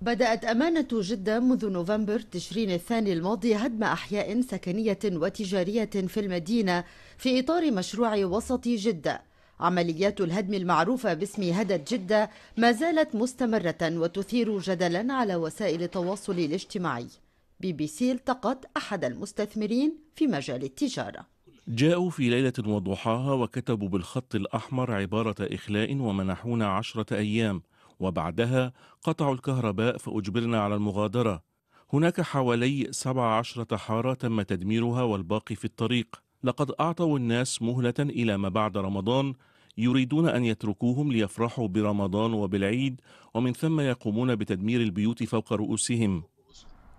بدأت أمانة جدة منذ نوفمبر تشرين الثاني الماضي هدم أحياء سكنية وتجارية في المدينة في إطار مشروع وسط جدة عمليات الهدم المعروفة باسم هدد جدة ما زالت مستمرة وتثير جدلا على وسائل التواصل الاجتماعي بي بي سي التقت أحد المستثمرين في مجال التجارة جاءوا في ليلة وضحاها وكتبوا بالخط الأحمر عبارة إخلاء ومنحونا عشرة أيام وبعدها قطعوا الكهرباء فأجبرنا على المغادرة هناك حوالي 17 حارة تم تدميرها والباقي في الطريق لقد أعطوا الناس مهلة إلى ما بعد رمضان يريدون أن يتركوهم ليفرحوا برمضان وبالعيد ومن ثم يقومون بتدمير البيوت فوق رؤوسهم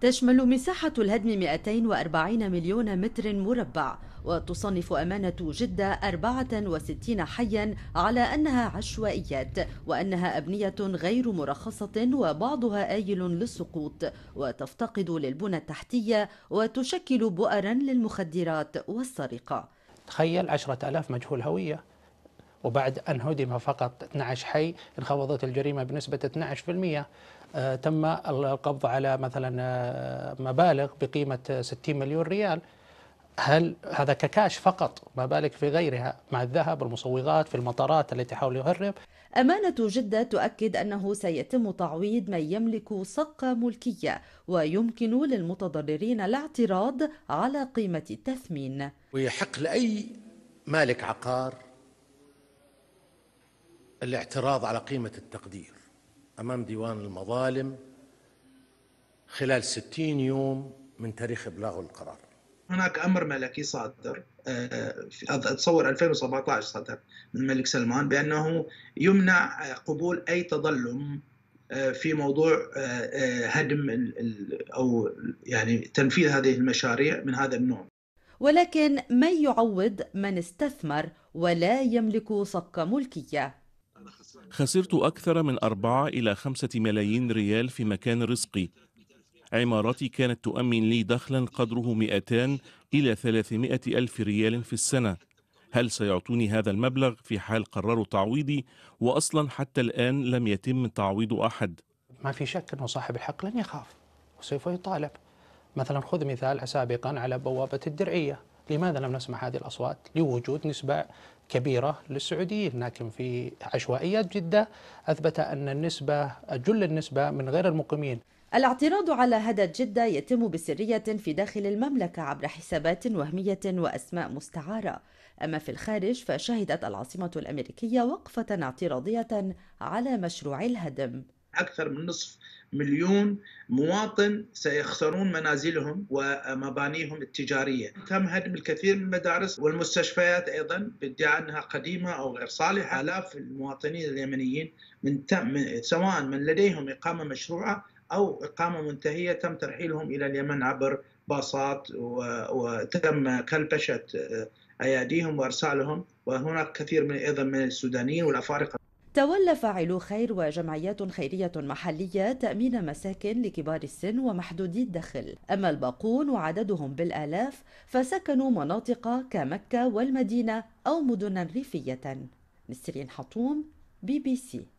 تشمل مساحة الهدم 240 مليون متر مربع وتصنف أمانة جدة 64 حيا على أنها عشوائيات وأنها أبنية غير مرخصة وبعضها آيل للسقوط وتفتقد للبنى التحتية وتشكل بؤرا للمخدرات والسرقة تخيل 10000 مجهول هوية وبعد أن هدم فقط 12 حي انخفضت الجريمة بنسبة 12% آه، تم القبض على مثلا آه، مبالغ بقيمة 60 مليون ريال هل هذا ككاش فقط ما بالك في غيرها مع الذهب والمصوغات في المطارات التي حاول يهرب أمانة جدة تؤكد أنه سيتم تعويض من يملك صقة ملكية ويمكن للمتضررين الاعتراض على قيمة التثمين ويحق لأي مالك عقار الاعتراض على قيمة التقدير أمام ديوان المظالم خلال ستين يوم من تاريخ إبلاغه القرار هناك أمر ملكي صادر آه، أتصور 2017 صدر من الملك سلمان بأنه يمنع قبول أي تظلم آه، في موضوع آه، هدم أو يعني تنفيذ هذه المشاريع من هذا النوع ولكن من يعوض من استثمر ولا يملك صك ملكيه خسرت أكثر من أربعة إلى خمسة ملايين ريال في مكان رزقي عمارتي كانت تؤمن لي دخلا قدره 200 إلى 300 ألف ريال في السنة هل سيعطوني هذا المبلغ في حال قرروا تعويضي وأصلا حتى الآن لم يتم تعويض أحد ما في شك أنه صاحب الحق لن يخاف وسوف يطالب مثلا خذ مثال سابقا على بوابة الدرعية لماذا لم نسمع هذه الأصوات لوجود نسبة كبيرة للسعوديين لكن في عشوائيات جدة أثبت أن النسبة جل النسبة من غير المقيمين الاعتراض على هدد جدة يتم بسرية في داخل المملكة عبر حسابات وهمية وأسماء مستعارة أما في الخارج فشهدت العاصمة الأمريكية وقفة اعتراضية على مشروع الهدم أكثر من نصف مليون مواطن سيخسرون منازلهم ومبانيهم التجارية تم هدم الكثير من المدارس والمستشفيات أيضا بادعاء أنها قديمة أو غير صالحة آلاف المواطنين اليمنيين من تم سواء من لديهم إقامة مشروعة أو إقامة منتهية تم ترحيلهم إلى اليمن عبر باصات وتم كلبشة أياديهم وأرسالهم وهناك كثير من أيضا من السودانيين والأفارقة تولى فاعلو خير وجمعيات خيرية محلية تأمين مساكن لكبار السن ومحدودي الدخل أما الباقون وعددهم بالآلاف فسكنوا مناطق كمكة والمدينة أو مدنا ريفية نسرين حطوم بي بي سي